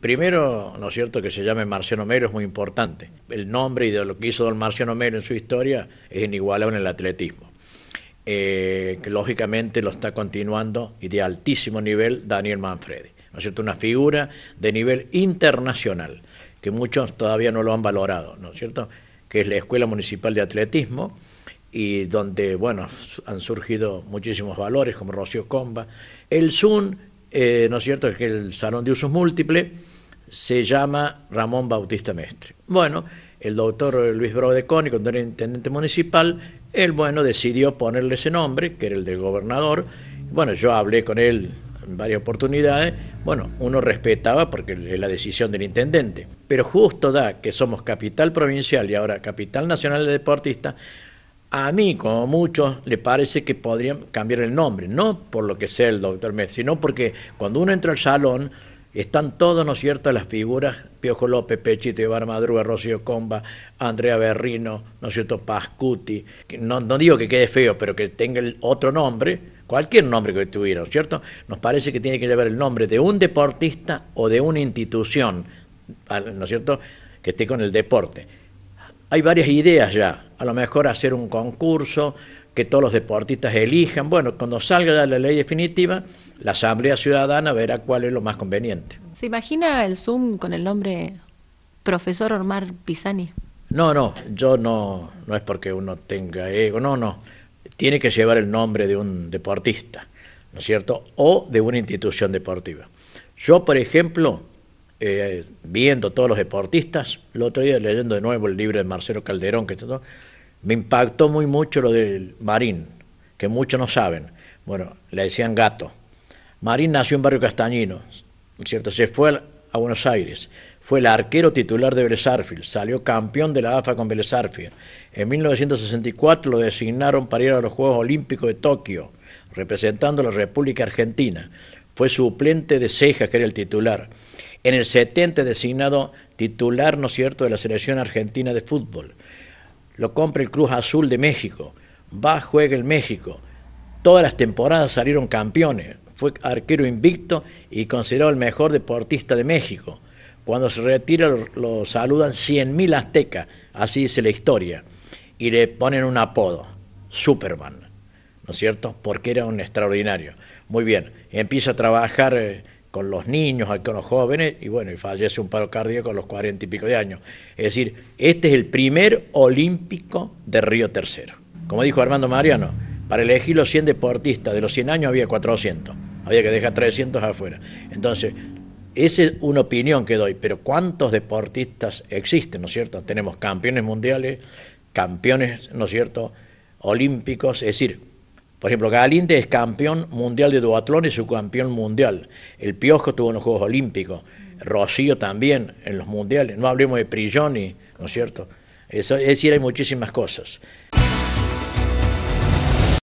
Primero, ¿no es cierto?, que se llame Marciano Homero es muy importante. El nombre y de lo que hizo don Marciano Mero en su historia es inigualable en el atletismo. Eh, que lógicamente lo está continuando y de altísimo nivel Daniel Manfredi. ¿No es cierto? Una figura de nivel internacional, que muchos todavía no lo han valorado, ¿no es cierto? Que es la Escuela Municipal de Atletismo y donde, bueno, han surgido muchísimos valores como Rocío Comba. El Zoom eh, ¿no es cierto?, que el salón de usos múltiples se llama Ramón Bautista Mestre. Bueno, el doctor Luis cuando era intendente municipal, él, bueno, decidió ponerle ese nombre, que era el del gobernador. Bueno, yo hablé con él en varias oportunidades. Bueno, uno respetaba porque es la decisión del intendente. Pero justo da que somos capital provincial y ahora capital nacional de deportistas, a mí, como muchos, le parece que podrían cambiar el nombre, no por lo que sea el doctor Messi, sino porque cuando uno entra al salón, están todos, ¿no es cierto?, las figuras, Piojo López, Pechito Ibar Madruga, Rocío Comba, Andrea Berrino, ¿no es cierto?, Pascuti, no, no digo que quede feo, pero que tenga el otro nombre, cualquier nombre que tuviera, cierto?, nos parece que tiene que llevar el nombre de un deportista o de una institución, ¿no es cierto?, que esté con el deporte. Hay varias ideas ya, a lo mejor hacer un concurso que todos los deportistas elijan. Bueno, cuando salga la ley definitiva, la Asamblea Ciudadana verá cuál es lo más conveniente. ¿Se imagina el Zoom con el nombre profesor Ormar Pisani? No, no, yo no, no es porque uno tenga ego, no, no. Tiene que llevar el nombre de un deportista, ¿no es cierto? O de una institución deportiva. Yo, por ejemplo, eh, viendo todos los deportistas, el otro día leyendo de nuevo el libro de Marcelo Calderón, que todo, me impactó muy mucho lo del Marín, que muchos no saben. Bueno, le decían gato. Marín nació en Barrio Castañino, ¿cierto? Se fue a, Buenos Aires, fue el arquero titular de Vélez salió campeón de la AFA con Vélez En 1964 lo designaron para ir a los Juegos Olímpicos de Tokio, representando a la República Argentina. Fue suplente de Cejas, que era el titular. En el 70 designado titular, ¿no es cierto?, de la selección argentina de fútbol. Lo compra el Cruz Azul de México. Va, juega el México. Todas las temporadas salieron campeones. Fue arquero invicto y considerado el mejor deportista de México. Cuando se retira lo, saludan 100.000 aztecas, así dice la historia, y le ponen un apodo, Superman, ¿no es cierto? Porque era un extraordinario. Muy bien, empieza a trabajar... Eh, con los niños, con los jóvenes, y bueno, y fallece un paro cardíaco a los cuarenta y pico de años. Es decir, este es el primer olímpico de Río Tercero. Como dijo Armando Mariano, para elegir los 100 deportistas de los 100 años había 400, había que dejar 300 afuera. Entonces, esa es una opinión que doy, pero ¿cuántos deportistas existen, no es cierto? Tenemos campeones mundiales, campeones, no es cierto, olímpicos, es decir, por ejemplo, Galinde es campeón mundial de duatlón y subcampeón mundial. El Piojo tuvo en los Juegos Olímpicos. Rocío también en los mundiales. No hablemos de Prigioni, ¿no es cierto? es decir, hay muchísimas cosas.